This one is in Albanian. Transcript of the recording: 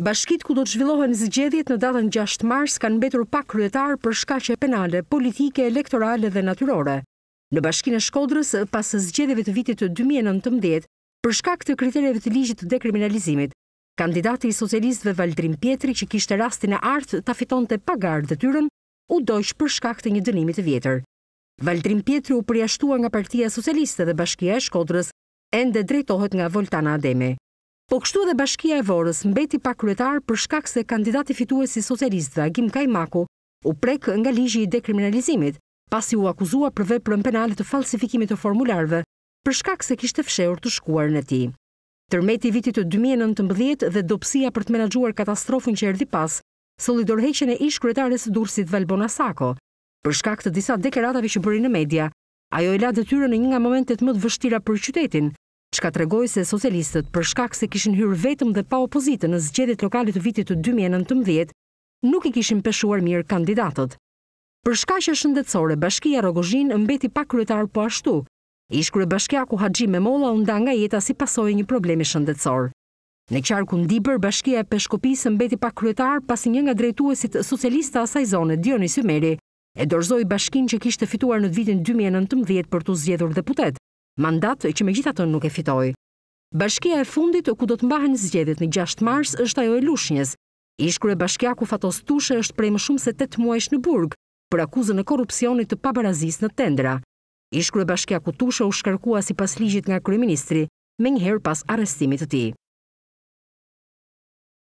Bashkit ku do të zhvillohen zgjedhjet në datën 6 mars kanë mbetur pa kryetar për shkaqe penale, politike, elektorale dhe natyrore. Në bashkinë e Shkodrës, pas zgjedhjeve të vitit 2019, për shkak të kriterjeve të ligjit të dekriminalizimit, kandidati i socialistëve Valdrim Pietri që kishtë rastin e artë ta fitonte pa dhe detyrën, u doq për shkak të një dënimi të vjetër. Valdrim Pietri u përjashtua nga Partia Socialiste dhe Bashkia e Shkodrës, ende drejtohet nga Voltana Ademi. Po kështu edhe bashkia e vorës mbeti pa kryetar për shkak se kandidati fitue si socialist dhe Agim Kajmaku u prek nga ligji i dekriminalizimit, pasi u akuzua për veprën penale të falsifikimit të formularve, për shkak se kishte fsheur të shkuar në ti. Tërmeti vitit të 2019 dhe dopsia për të menagjuar katastrofën që erdi pas, solidorheqen e ish kryetarës Dursit Valbona Sako, për shkak të disa dekeratavi që bëri në media, ajo e la tyre në një nga momentet më të vështira për qytetin, që ka të se socialistët për shkak se kishin hyrë vetëm dhe pa opozitë në zgjedit lokalit të vitit të 2019, nuk i kishin peshuar mirë kandidatët. Për shkak që shëndetsore, bashkia Rogozhin mbeti pa kryetar po ashtu, ish kryebashkiaku bashkia ku haqji me unda nga jeta si pasoj një problemi shëndetsor. Në qarku ku ndibër, bashkia e Peshkopisë mbeti pa kryetar pasi një nga drejtuesit socialista asaj zone Dionis Jumeri, e dorzoj bashkin që kishtë fituar në vitin 2019 për të zgjedhur deputet mandat që me gjitha të nuk e fitoj. Bashkia e fundit ku do të mbahen zgjedit në 6 mars është ajo e lushnjës. Ishkru e bashkia ku Fatos Tushe është prej më shumë se 8 muajsh në burg, për akuzën e korupcionit të pabarazis në tendra. Ishkru e bashkia ku Tushe u shkarkua si pas ligjit nga kryeministri, me njëherë pas arestimit të ti.